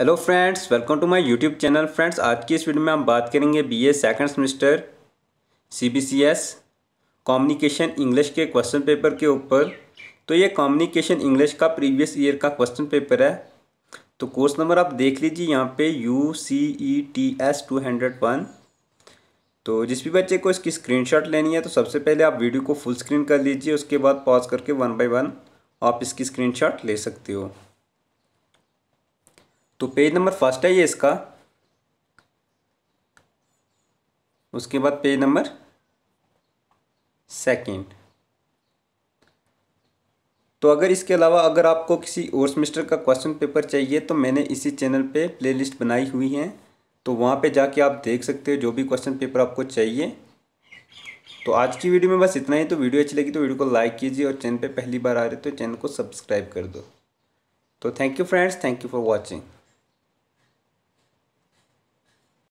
hello friends welcome to my YouTube channel friends आज की इस वीडियो में हम बात करेंगे BA second semester CBCS communication English के क्वेश्चन पेपर के ऊपर तो ये कम्युनिकेशन इंग्लिश का प्रीवियस ईयर का क्वेश्चन पेपर है तो कोर्स नंबर आप देख लीजिए यहाँ पे U C E T S two hundred one तो जिस भी बच्चे को इसकी स्क्रीन लेनी है तो सबसे पहले आप वीडियो को फुल स्क्रीन कर लीजिए उसके बाद पॉज करके वन बाई वन आप इसकी स्क्रीन ले सकते हो तो पेज नंबर फर्स्ट है ये इसका उसके बाद पेज नंबर सेकंड तो अगर इसके अलावा अगर आपको किसी और सेमिस्टर का क्वेश्चन पेपर चाहिए तो मैंने इसी चैनल पे प्लेलिस्ट बनाई हुई है तो वहाँ पे जाके आप देख सकते हो जो भी क्वेश्चन पेपर आपको चाहिए तो आज की वीडियो में बस इतना ही तो वीडियो अच्छी लगी तो वीडियो को लाइक कीजिए और चैनल पे पहली बार आ रहे तो चैनल को सब्सक्राइब कर दो तो thank you friends thank you for watching